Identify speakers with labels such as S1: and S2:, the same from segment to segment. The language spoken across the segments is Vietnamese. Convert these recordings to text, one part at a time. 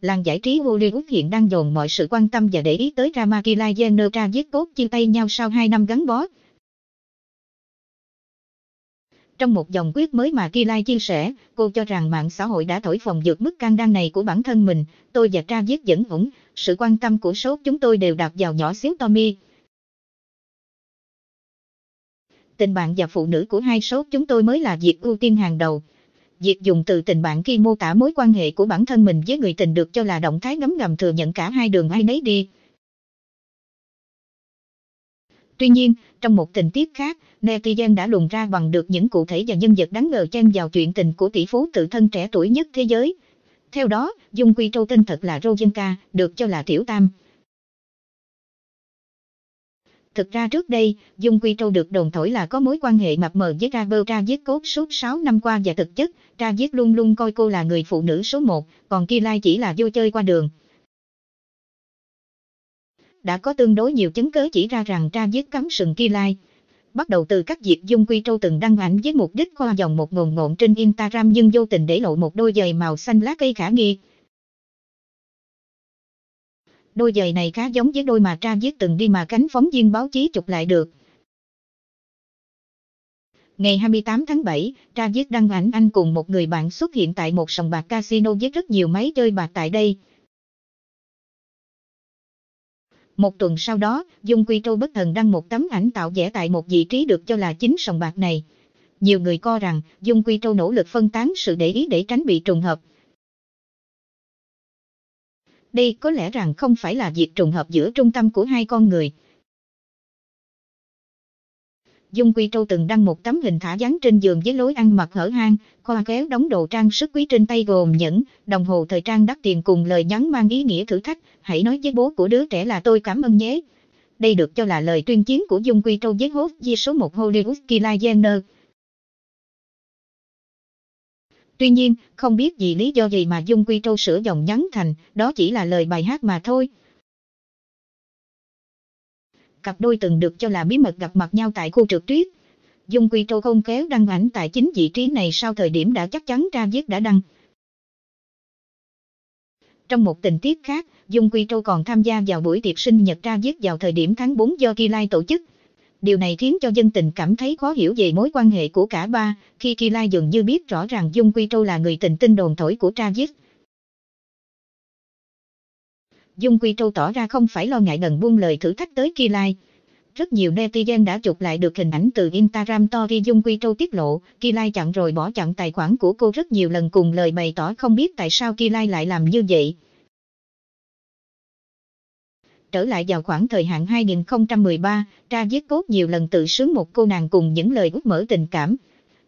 S1: làng giải trí Hollywood hiện đang dồn mọi sự quan tâm và để ý tới Jenner Zenera giết cốt chia tay nhau sau 2 năm gắn bó. Trong một dòng quyết mới mà Kila chia sẻ, cô cho rằng mạng xã hội đã thổi phồng vượt mức can đan này của bản thân mình, tôi và Travis vẫn ủng, sự quan tâm của số chúng tôi đều đặt vào nhỏ xíu Tommy. Tình bạn và phụ nữ của hai số chúng tôi mới là việc ưu tiên hàng đầu. Việc dùng từ tình bạn khi mô tả mối quan hệ của bản thân mình với người tình được cho là động thái ngấm ngầm thừa nhận cả hai đường ai nấy đi. Tuy nhiên, trong một tình tiết khác, netizen đã lùng ra bằng được những cụ thể và nhân vật đáng ngờ chen vào chuyện tình của tỷ phú tự thân trẻ tuổi nhất thế giới. Theo đó, Dung Quy Châu tên thật là Rojenka, được cho là Tiểu Tam, Thực ra trước đây, Dung Quy Châu được đồn thổi là có mối quan hệ mập mờ với Ra Bơ Ra Giết Cốt suốt 6 năm qua và thực chất, Ra Giết luôn luôn coi cô là người phụ nữ số 1, còn Kia Lai chỉ là vô chơi qua đường. Đã có tương đối nhiều chứng cớ chỉ ra rằng Ra Giết cắm sừng Kia Lai. Bắt đầu từ các việc Dung Quy Châu từng đăng ảnh với mục đích khoa dòng một ngồn ngộn trên Instagram nhưng vô tình để lộ một đôi giày màu xanh lá cây khả nghi, đôi giày này khá giống với đôi mà Travis từng đi mà cánh phóng viên báo chí chụp lại được. Ngày 28 tháng 7, Travis đăng ảnh anh cùng một người bạn xuất hiện tại một sòng bạc casino với rất nhiều máy chơi bạc tại đây. Một tuần sau đó, Dung Quy Châu bất thần đăng một tấm ảnh tạo vẽ tại một vị trí được cho là chính sòng bạc này. Nhiều người co rằng, Dung Quy Châu nỗ lực phân tán sự để ý để tránh bị trùng hợp, đây có lẽ rằng không phải là việc trùng hợp giữa trung tâm của hai con người. Dung Quy Châu từng đăng một tấm hình thả dáng trên giường với lối ăn mặc hở hang, khoa kéo đóng đồ trang sức quý trên tay gồm nhẫn, đồng hồ thời trang đắt tiền cùng lời nhắn mang ý nghĩa thử thách, hãy nói với bố của đứa trẻ là tôi cảm ơn nhé. Đây được cho là lời tuyên chiến của Dung Quy Châu với hốt di số 1 Hollywood Kylie Jenner. Tuy nhiên, không biết vì lý do gì mà Dung Quy Trâu sửa dòng nhắn thành, đó chỉ là lời bài hát mà thôi. Cặp đôi từng được cho là bí mật gặp mặt nhau tại khu trượt tuyết. Dung Quy Trâu không kéo đăng ảnh tại chính vị trí này sau thời điểm đã chắc chắn ra viết đã đăng. Trong một tình tiết khác, Dung Quy Châu còn tham gia vào buổi tiệc sinh nhật ra viết vào thời điểm tháng 4 do Kỳ Lai tổ chức điều này khiến cho dân tình cảm thấy khó hiểu về mối quan hệ của cả ba, khi Kila Lai dường như biết rõ ràng Dung Quy Trâu là người tình tin đồn thổi của tra Dung Quy Trâu tỏ ra không phải lo ngại ngần buông lời thử thách tới Kila. Rất nhiều netizen đã chụp lại được hình ảnh từ Instagram Tori Dung Quy Trâu tiết lộ, Kila chặn rồi bỏ chặn tài khoản của cô rất nhiều lần cùng lời bày tỏ không biết tại sao Kila lại làm như vậy trở lại vào khoảng thời hạn 2013, ra giết cốt nhiều lần tự sướng một cô nàng cùng những lời út mở tình cảm.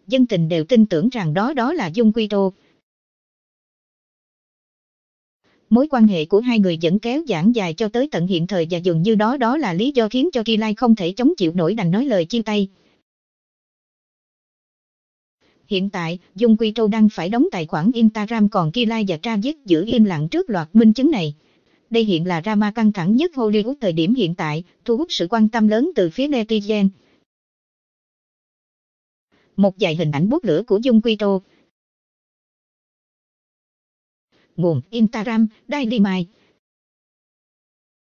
S1: Dân tình đều tin tưởng rằng đó đó là Dung Quy Đô. Mối quan hệ của hai người vẫn kéo giãn dài cho tới tận hiện thời và dường như đó đó là lý do khiến cho Kỳ Lai không thể chống chịu nổi đành nói lời chia tay. Hiện tại, Dung Quy Châu đang phải đóng tài khoản Instagram còn Kỳ Lai và Travis giữ im lặng trước loạt minh chứng này đây hiện là drama căng thẳng nhất Hollywood thời điểm hiện tại, thu hút sự quan tâm lớn từ phía netizen. Một vài hình ảnh bút lửa của Dung Quy Tô. Nguồn Instagram, Daily Mail.